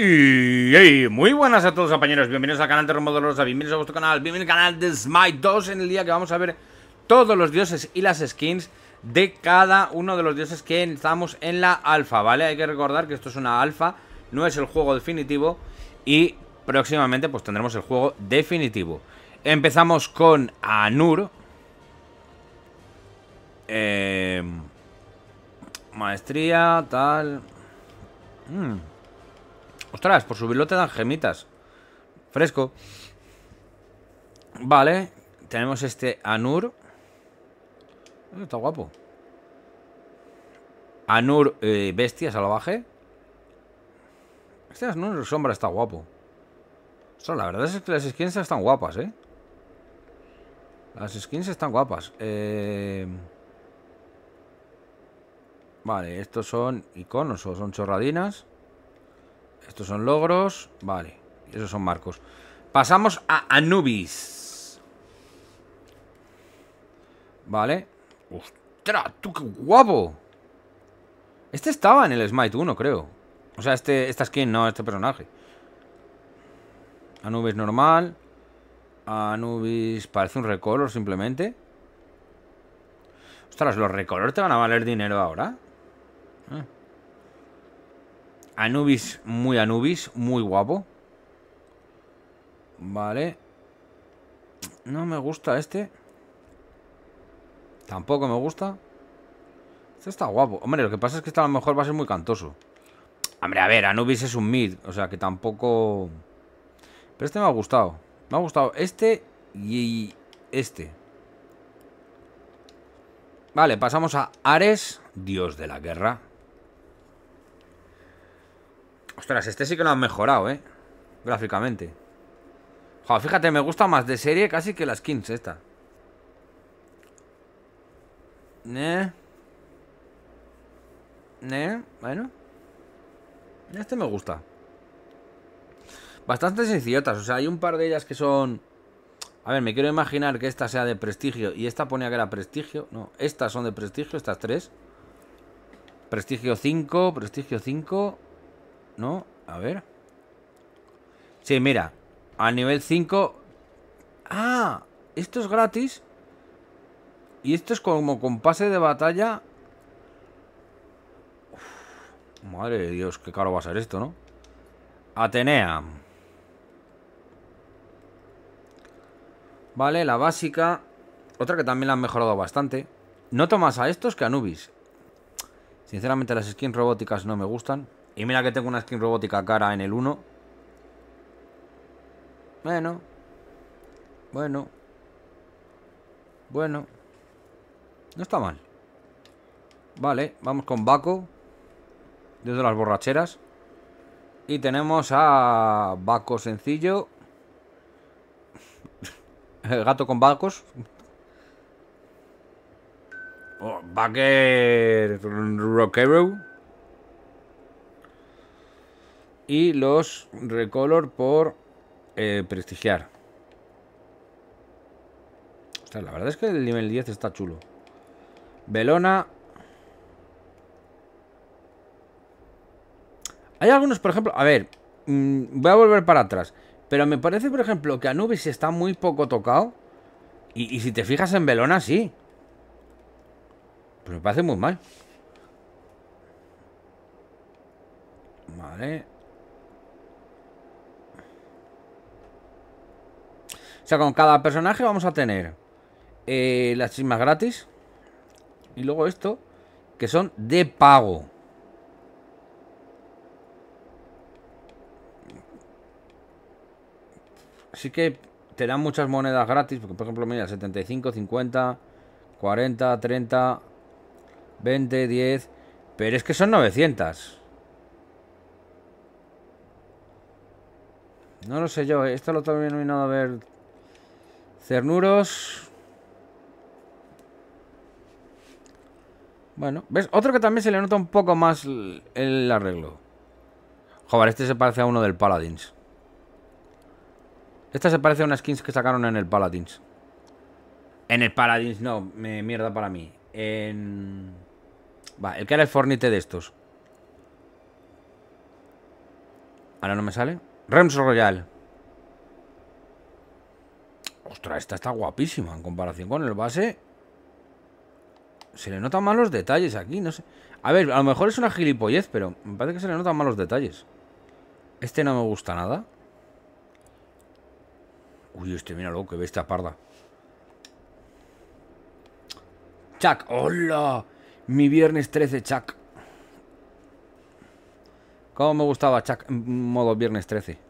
Y muy buenas a todos compañeros, bienvenidos al canal de Romo Dolorosa, bienvenidos a vuestro canal, bienvenidos al canal de Smite 2 en el día que vamos a ver todos los dioses y las skins de cada uno de los dioses que estamos en la alfa, ¿vale? Hay que recordar que esto es una alfa, no es el juego definitivo y próximamente pues tendremos el juego definitivo. Empezamos con Anur. Eh, maestría, tal... Hmm. Ostras, por subirlo te dan gemitas. Fresco. Vale. Tenemos este Anur. Eh, está guapo. Anur eh, Bestia Salvaje. Este Anur Sombra está guapo. la verdad es que las skins están guapas, ¿eh? Las skins están guapas. Eh, vale, estos son iconos o son chorradinas. Estos son logros. Vale, esos son marcos. Pasamos a Anubis. Vale. ¡Ostras! ¡Tú qué guapo! Este estaba en el Smite 1, creo. O sea, este, esta skin, no, este personaje. Anubis normal. Anubis parece un recolor simplemente. Ostras, los recolor te van a valer dinero ahora. Ah. Anubis, muy Anubis, muy guapo. Vale. No me gusta este. Tampoco me gusta. Este está guapo. Hombre, lo que pasa es que este a lo mejor va a ser muy cantoso. Hombre, a ver, Anubis es un mid. O sea, que tampoco... Pero este me ha gustado. Me ha gustado este y este. Vale, pasamos a Ares, dios de la guerra. Ostras, este sí que lo han mejorado, ¿eh? Gráficamente. Joder, fíjate, me gusta más de serie casi que las skins esta. Ne. Ne, Bueno. Este me gusta. Bastante sencillotas o sea, hay un par de ellas que son... A ver, me quiero imaginar que esta sea de prestigio y esta ponía que era prestigio. No, estas son de prestigio, estas tres. Prestigio 5, prestigio 5. ¿no? A ver. Sí, mira. A nivel 5... ¡Ah! Esto es gratis. Y esto es como con pase de batalla. madre de Dios, qué caro va a ser esto, ¿no? Atenea. Vale, la básica. Otra que también la han mejorado bastante. No tomas a estos que a Nubis. Sinceramente las skins robóticas no me gustan. Y mira que tengo una skin robótica cara en el 1. Bueno. Bueno. Bueno. No está mal. Vale, vamos con Baco. Desde las borracheras. Y tenemos a Baco sencillo. El gato con Bacos. Oh, Baker Rockero y los recolor por eh, prestigiar. la verdad es que el nivel 10 está chulo. Belona. Hay algunos, por ejemplo... A ver, mm, voy a volver para atrás. Pero me parece, por ejemplo, que Anubis está muy poco tocado. Y, si te fijas en Belona, sí. pues me parece muy mal. Vale. O sea, con cada personaje vamos a tener eh, las chismas gratis. Y luego esto, que son de pago. Así que te dan muchas monedas gratis. Porque, por ejemplo, mira, 75, 50, 40, 30, 20, 10. Pero es que son 900. No lo sé yo. Eh, esto lo he terminado a ver Cernuros. Bueno, ¿ves? Otro que también se le nota un poco más el arreglo. Joder, este se parece a uno del Paladins. Esta se parece a unas skins que sacaron en el Paladins. En el Paladins, no, me, mierda para mí. En. Va, el que era el fornite de estos. Ahora no me sale. Rems Royal. Ostras, esta está guapísima en comparación con el base. Se le notan mal los detalles aquí, no sé. A ver, a lo mejor es una gilipollez, pero me parece que se le notan mal los detalles. Este no me gusta nada. Uy, este, mira loco, que esta parda. Chuck, hola. Mi viernes 13, Chuck. ¿Cómo me gustaba Chuck modo viernes 13?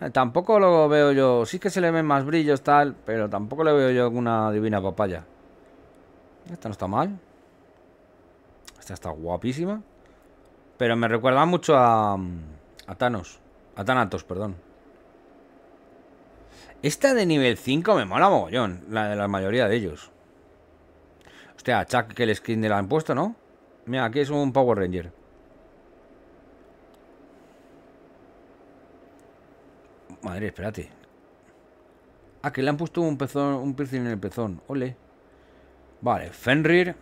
Eh, tampoco lo veo yo. Sí que se le ven más brillos, tal, pero tampoco le veo yo una divina papaya. Esta no está mal. Esta está guapísima. Pero me recuerda mucho a. A Thanos. A Thanatos, perdón. Esta de nivel 5 me mola mogollón. La de la mayoría de ellos. Hostia, Chuck, que el skin de la han puesto, ¿no? Mira, aquí es un Power Ranger. Madre, espérate. Ah, que le han puesto un pezón, un piercing en el pezón. Ole. Vale, Fenrir.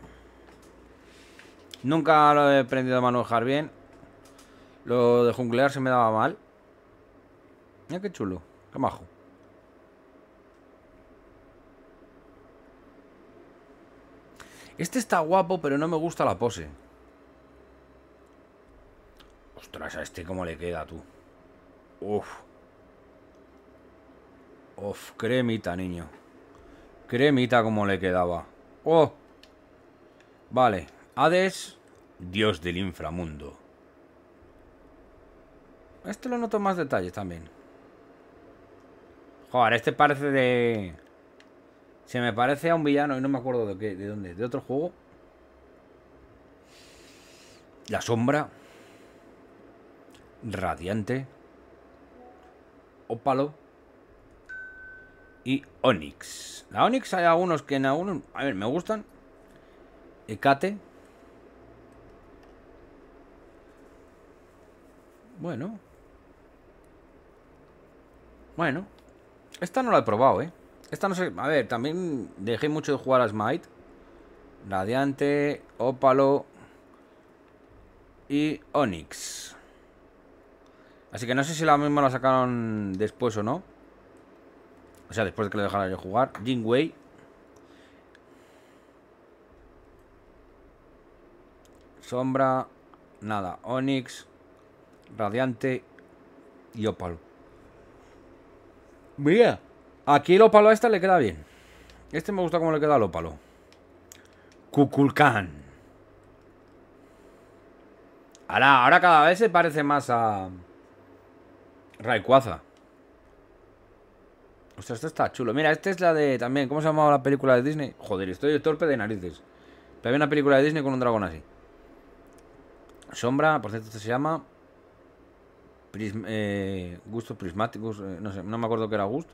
Nunca lo he aprendido a manejar bien. Lo de junglear se me daba mal. Mira qué chulo. Qué majo. Este está guapo, pero no me gusta la pose. Ostras, a este cómo le queda, tú. Uf. Of, cremita, niño. Cremita como le quedaba. ¡Oh! Vale. Hades, dios del inframundo. Este lo noto más detalles también. Joder, este parece de... Se me parece a un villano y no me acuerdo de qué, de dónde, de otro juego. La sombra. Radiante. Ópalo y Onix. La Onix hay algunos que en algunos... A ver, me gustan. Ecate. Bueno. Bueno. Esta no la he probado, ¿eh? Esta no sé... A ver, también dejé mucho de jugar a Smite. Radiante, Opalo. y Onix. Así que no sé si la misma la sacaron después o no. O sea, después de que lo dejara yo jugar. Jingwei. Sombra. Nada. Onyx. Radiante. Y Opal. Mira. Aquí el ópalo a esta le queda bien. Este me gusta cómo le queda al ópalo. Kukulkan. Ahora, ahora cada vez se parece más a... Rayquaza. Ostras, esto está chulo. Mira, esta es la de también. ¿Cómo se llamaba la película de Disney? Joder, estoy torpe de narices. Pero había una película de Disney con un dragón así. Sombra, por cierto, se llama. Eh, gusto prismáticos. Eh, no sé, no me acuerdo qué era gusto.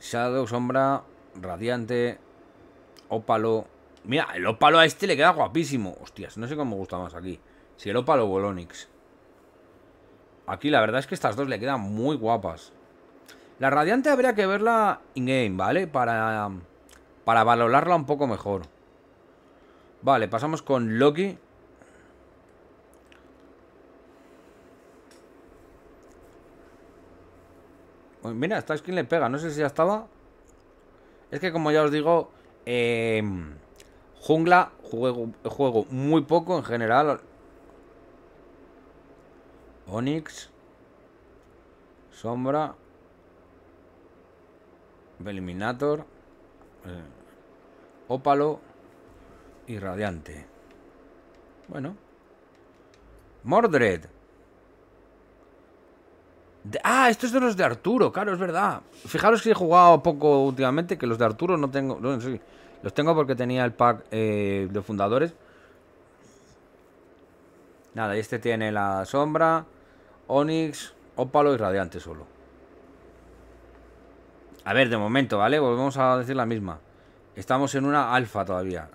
Shadow, sombra, radiante, Opalo Mira, el ópalo a este le queda guapísimo. Hostias, no sé cómo me gusta más aquí. Si el ópalo o el Aquí la verdad es que estas dos le quedan muy guapas. La radiante habría que verla in-game, ¿vale? Para, para valorarla un poco mejor. Vale, pasamos con Loki. mira, esta skin le pega. No sé si ya estaba. Es que como ya os digo, em, jungla juego, juego muy poco en general. Onyx Sombra. Eliminator, eh, Ópalo y Radiante. Bueno. Mordred. ah, estos son los de Arturo, claro, es verdad. Fijaros que he jugado poco últimamente, que los de Arturo no tengo... los tengo porque tenía el pack eh, de fundadores. Nada, y este tiene la sombra, Onix, Ópalo y Radiante solo. A ver, de momento, ¿vale? Volvemos a decir la misma. Estamos en una alfa todavía.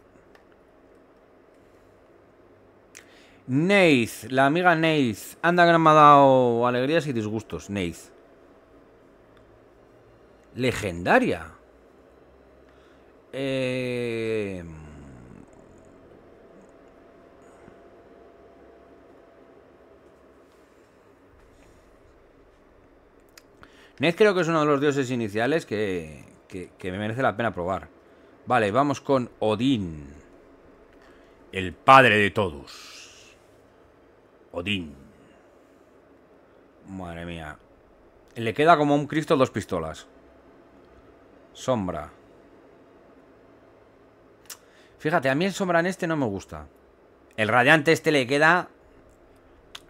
Neith, la amiga Neith. Anda que no ha dado alegrías y disgustos, Neith. Legendaria. Eh... Ned creo que es uno de los dioses iniciales que, que, me merece la pena probar. Vale, vamos con Odín. El padre de todos. Odín. Madre mía. Le queda como un Cristo dos pistolas. Sombra. Fíjate, a mí el sombra en este no me gusta. El radiante este le queda...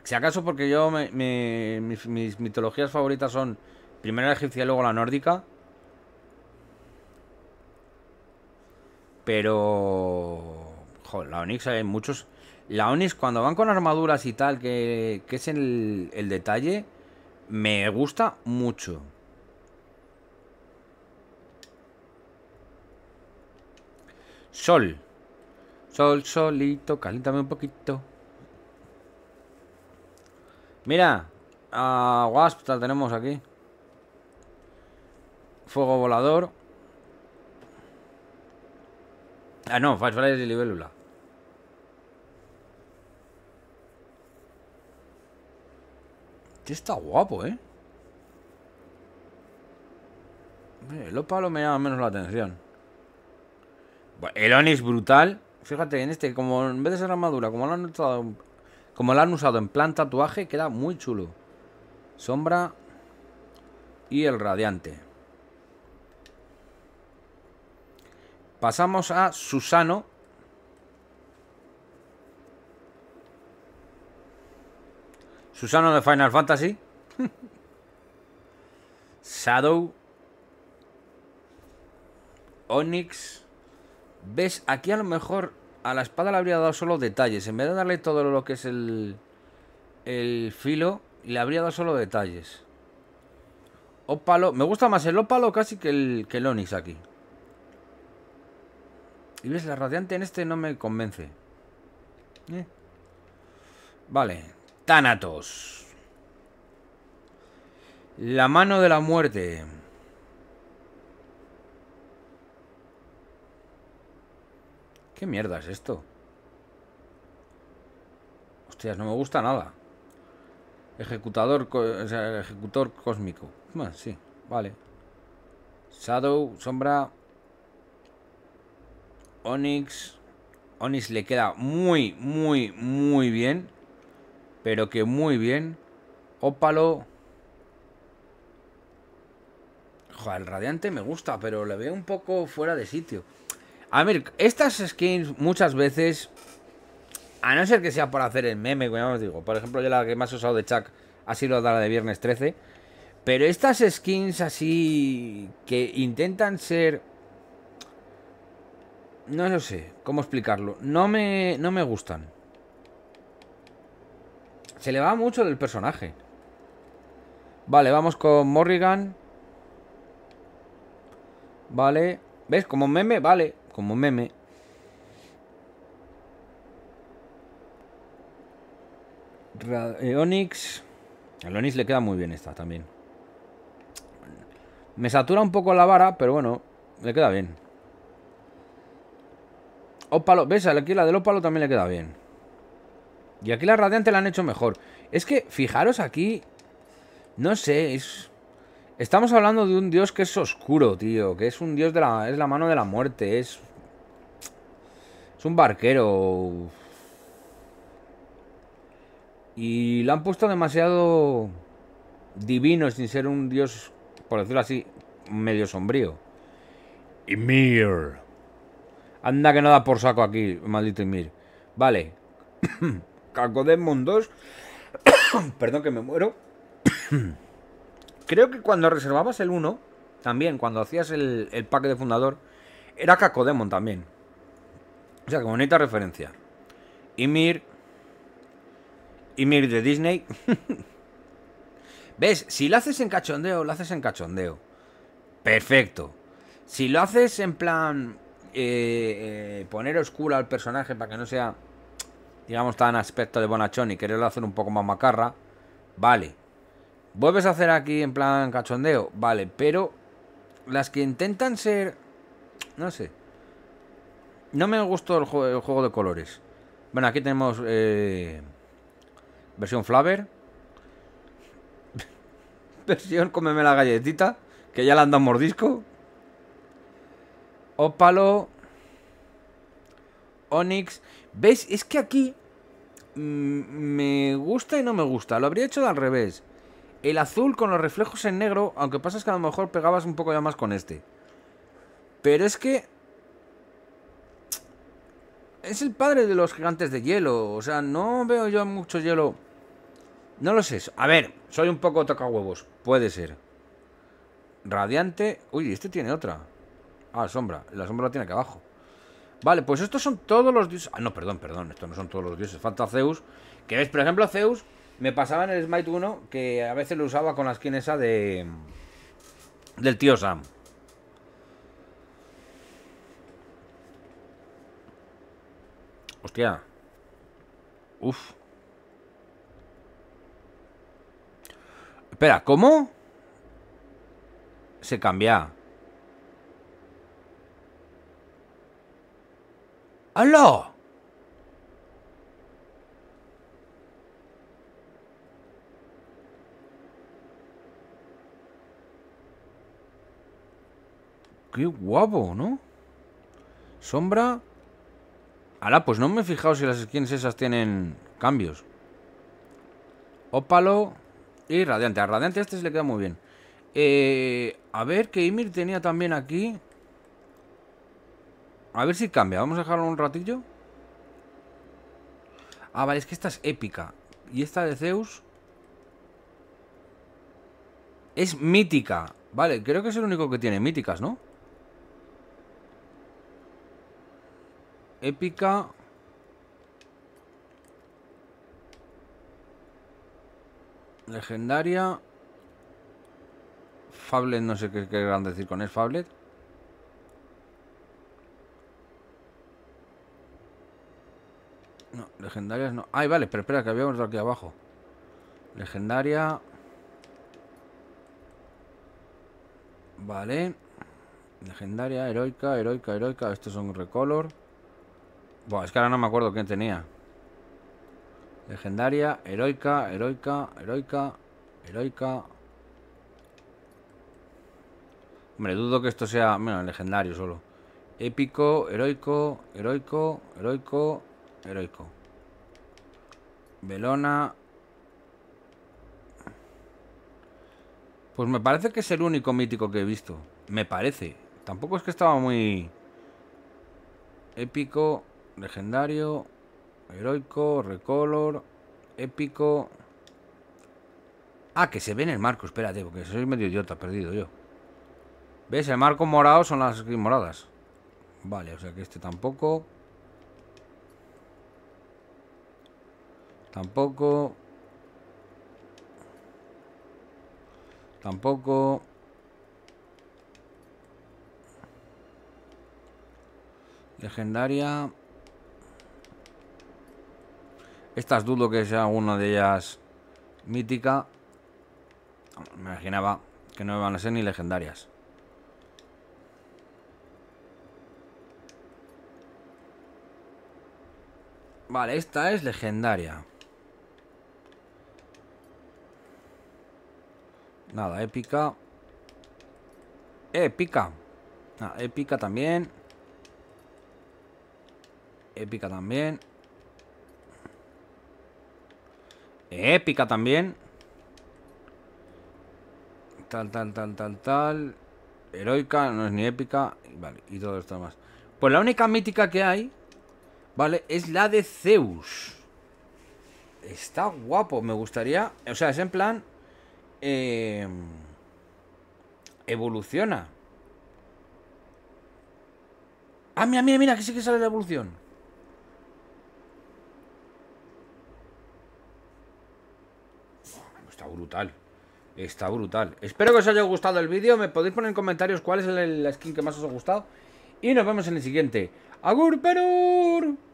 Si acaso porque yo... mis mitologías favoritas son Primero la egipcia, luego la nórdica. Pero... Joder, la Onix hay muchos... La Onix cuando van con armaduras y tal, que, es el, el detalle, me gusta mucho. Sol. Sol, solito, Calítame un poquito. Mira, a Wasp la tenemos aquí. Fuego volador. Ah, no, Fire y libélula. Este está guapo, ¿eh? El opalo me llama menos la atención. El Onix brutal. Fíjate, en este, como en vez de ser armadura, como lo han usado, como lo han usado en plan tatuaje, queda muy chulo. Sombra y el radiante. Pasamos a Susano. Susano de Final Fantasy. Shadow. Onyx. ¿Ves? Aquí a lo mejor a la espada le habría dado solo detalles. En vez de darle todo lo que es el, el filo, le habría dado solo detalles. Ópalo. Me gusta más el ópalo casi que el, que el Onix aquí. Y ves, la radiante en este no me convence. Eh. Vale. Tánatos. La mano de la muerte. ¿Qué mierda es esto? Hostias, no me gusta nada. Ejecutador, ejecutor cósmico. sí, vale. Shadow, sombra, Onix Onyx le queda muy, muy, muy bien. Pero que muy bien. Ópalo. Joder, el radiante me gusta, pero le veo un poco fuera de sitio. A ver, estas skins muchas veces, a no ser que sea para hacer el meme, como os digo, por ejemplo, yo la que más he usado de Chuck ha sido la de viernes 13, pero estas skins así que intentan ser no lo sé, ¿cómo explicarlo? No me, no me gustan. Se le va mucho del personaje. Vale, vamos con Morrigan. Vale. ¿Ves? Como meme, vale. Como meme. Eh, Onix. A Onix le queda muy bien esta también. Me satura un poco la vara, pero bueno, le queda bien. Ópalo, ves, aquí la del ópalo también le queda bien. Y aquí la radiante la han hecho mejor. Es que, fijaros aquí... No sé, es... Estamos hablando de un dios que es oscuro, tío. Que es un dios de la... Es la mano de la muerte. Es... Es un barquero. Y la han puesto demasiado... Divino, sin ser un dios, por decirlo así, medio sombrío. Y Mir. Anda que nada por saco aquí, maldito Ymir. Vale. Cacodemon 2. Perdón que me muero. Creo que cuando reservabas el 1, también, cuando hacías el, el pack de fundador, era Cacodemon también. O sea, qué bonita referencia. Ymir. Ymir de Disney. ¿Ves? Si lo haces en cachondeo, lo haces en cachondeo. Perfecto. Si lo haces en plan eh, poner oscura al personaje para que no sea, digamos, tan aspecto de bonachón y quererlo hacer un poco más macarra, vale. Vuelves a hacer aquí en plan cachondeo, vale, pero las que intentan ser, no sé, no me gustó el juego, de colores. Bueno, aquí tenemos eh, versión Flaver, versión cómeme la galletita, que ya la han dado mordisco. Opalo. Onyx. ¿Veis? Es que aquí mm, me gusta y no me gusta. Lo habría hecho de al revés. El azul con los reflejos en negro, aunque pasa es que a lo mejor pegabas un poco ya más con este. Pero es que... Es el padre de los gigantes de hielo. O sea, no veo yo mucho hielo. No lo sé. A ver, soy un poco toca huevos. Puede ser. Radiante. Uy, este tiene otra. Ah, sombra. La sombra la tiene aquí abajo. Vale, pues estos son todos los dioses... Ah, no, perdón, perdón. Estos no son todos los dioses. Falta Zeus. Que ves, por ejemplo, Zeus me pasaba en el Smite 1 que a veces lo usaba con la skin esa de... Del tío Sam. Hostia. Uf. Espera, ¿cómo? Se cambia. ¡Aló! ¡Qué guapo, ¿no? Sombra... Alá, pues no me he fijado si las skins esas tienen cambios. Ópalo y Radiante. A Radiante este se le queda muy bien. Eh, a ver, que Ymir tenía también aquí... A ver si cambia. Vamos a dejarlo un ratillo. Ah, vale, es que esta es épica. Y esta de Zeus... Es mítica. Vale, creo que es el único que tiene míticas, ¿no? Épica... Legendaria... Fablet, no sé qué querrán decir con el Fablet. Legendarias no. Ay, vale, pero espera, que había otro aquí abajo. Legendaria. Vale. Legendaria, heroica, heroica, heroica. Estos son recolor. Bueno, es que ahora no me acuerdo quién tenía. Legendaria, heroica, heroica, heroica, heroica. Hombre, dudo que esto sea. Bueno, legendario solo. Épico, heroico, heroico, heroico, heroico. Velona. Pues me parece que es el único mítico que he visto. Me parece. Tampoco es que estaba muy... Épico, legendario, heroico, recolor, épico... Ah, que se ve en el marco, espérate, porque soy medio idiota, perdido yo. ¿Ves? El marco morado son las moradas. Vale, o sea que este tampoco... Tampoco. Tampoco. Legendaria. Estas dudo que sea una de ellas mítica. Me imaginaba que no van a ser ni legendarias. Vale, esta es legendaria. Nada, épica. Eh, épica. Nada, épica también. Épica también. Épica también. Tal, tal, tal, tal, tal. Heroica, no es ni épica. Vale, y todo esto más. Pues la única mítica que hay, ¿vale? Es la de Zeus. Está guapo, me gustaría... O sea, es en plan... Em, evoluciona. Ah, mira, mira, mira, que sí que sale la evolución. Está brutal. Está brutal. Espero que os haya gustado el vídeo. Me podéis poner en comentarios cuál es la skin que más os ha gustado. Y nos vemos en el siguiente. ¡Agur Perur!